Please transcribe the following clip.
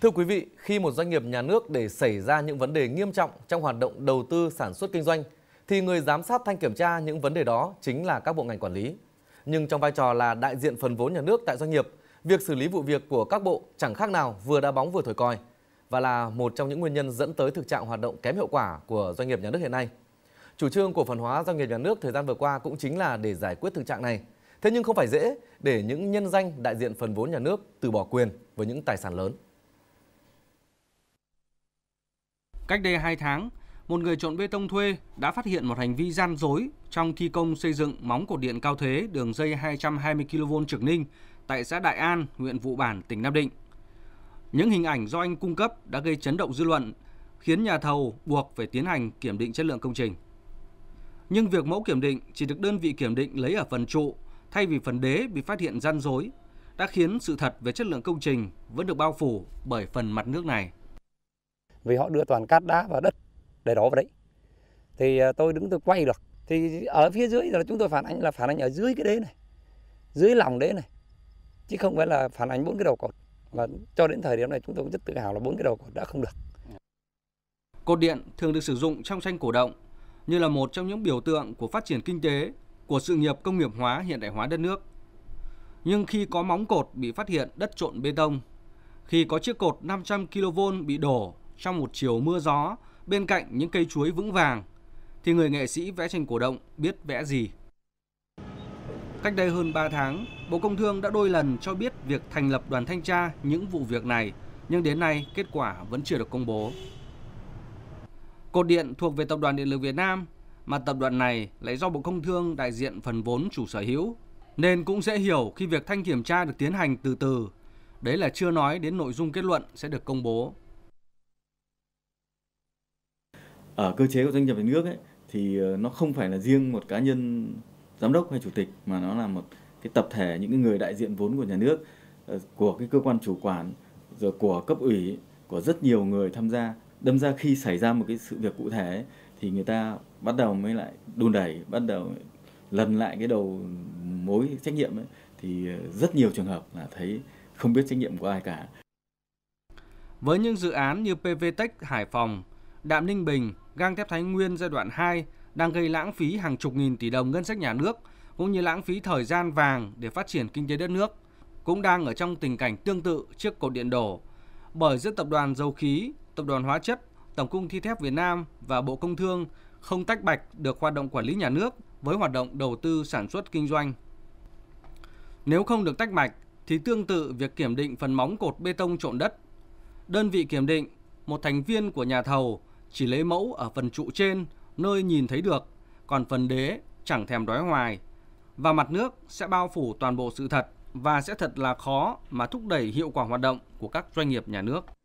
Thưa quý vị, khi một doanh nghiệp nhà nước để xảy ra những vấn đề nghiêm trọng trong hoạt động đầu tư sản xuất kinh doanh, thì người giám sát thanh kiểm tra những vấn đề đó chính là các bộ ngành quản lý. Nhưng trong vai trò là đại diện phần vốn nhà nước tại doanh nghiệp, việc xử lý vụ việc của các bộ chẳng khác nào vừa đá bóng vừa thổi còi và là một trong những nguyên nhân dẫn tới thực trạng hoạt động kém hiệu quả của doanh nghiệp nhà nước hiện nay. Chủ trương của phần hóa doanh nghiệp nhà nước thời gian vừa qua cũng chính là để giải quyết thực trạng này. Thế nhưng không phải dễ để những nhân danh đại diện phần vốn nhà nước từ bỏ quyền với những tài sản lớn. Cách đây 2 tháng, một người trộn bê tông thuê đã phát hiện một hành vi gian dối trong thi công xây dựng móng cột điện cao thế đường dây 220 kV Trực Ninh tại xã Đại An, huyện Vụ Bản, tỉnh Nam Định. Những hình ảnh do anh cung cấp đã gây chấn động dư luận, khiến nhà thầu buộc phải tiến hành kiểm định chất lượng công trình. Nhưng việc mẫu kiểm định chỉ được đơn vị kiểm định lấy ở phần trụ thay vì phần đế bị phát hiện gian dối đã khiến sự thật về chất lượng công trình vẫn được bao phủ bởi phần mặt nước này vì họ đưa toàn cát đá và đất để đổ vào đấy thì à, tôi đứng tôi quay được thì ở phía dưới là chúng tôi phản ánh là phản ánh ở dưới cái đế này dưới lòng đế này chứ không phải là phản ánh bốn cái đầu cột và cho đến thời điểm này chúng tôi cũng rất tự hào là bốn cái đầu cột đã không được cột điện thường được sử dụng trong tranh cổ động như là một trong những biểu tượng của phát triển kinh tế của sự nghiệp công nghiệp hóa hiện đại hóa đất nước nhưng khi có móng cột bị phát hiện đất trộn bê tông khi có chiếc cột 500 kV bị đổ trong một chiều mưa gió bên cạnh những cây chuối vững vàng thì người nghệ sĩ vẽ tranh cổ động biết vẽ gì. Cách đây hơn 3 tháng, Bộ Công Thương đã đôi lần cho biết việc thành lập đoàn thanh tra những vụ việc này, nhưng đến nay kết quả vẫn chưa được công bố. Cột điện thuộc về Tập đoàn Điện lực Việt Nam, mà tập đoàn này lại do Bộ Công Thương đại diện phần vốn chủ sở hữu, nên cũng dễ hiểu khi việc thanh kiểm tra được tiến hành từ từ. Đấy là chưa nói đến nội dung kết luận sẽ được công bố. ở cơ chế của doanh nghiệp nhà nước ấy, thì ờ, nó không phải là riêng một cá nhân giám đốc hay chủ tịch mà nó là một cái tập thể những người đại diện vốn của nhà nước ờ, của cái cơ quan chủ quản rồi của cấp ủy của rất nhiều người tham gia đâm ra khi xảy ra một cái sự việc cụ thể ấy, thì người ta bắt đầu mới lại đun đẩy bắt đầu lần lại cái đầu mối trách nhiệm ấy, thì ờ, rất nhiều trường hợp là thấy không biết trách nhiệm của ai cả với những dự án như PVTech Hải Phòng, Đạm Ninh Bình, gang thép Thái Nguyên giai đoạn 2 đang gây lãng phí hàng chục nghìn tỷ đồng ngân sách nhà nước cũng như lãng phí thời gian vàng để phát triển kinh tế đất nước cũng đang ở trong tình cảnh tương tự trước cột điện đổ bởi giữa tập đoàn dầu khí, tập đoàn hóa chất, Tổng công ty thép Việt Nam và Bộ Công Thương không tách bạch được hoạt động quản lý nhà nước với hoạt động đầu tư sản xuất kinh doanh. Nếu không được tách bạch thì tương tự việc kiểm định phần móng cột bê tông trộn đất. Đơn vị kiểm định, một thành viên của nhà thầu chỉ lấy mẫu ở phần trụ trên nơi nhìn thấy được, còn phần đế chẳng thèm đói hoài. Và mặt nước sẽ bao phủ toàn bộ sự thật và sẽ thật là khó mà thúc đẩy hiệu quả hoạt động của các doanh nghiệp nhà nước.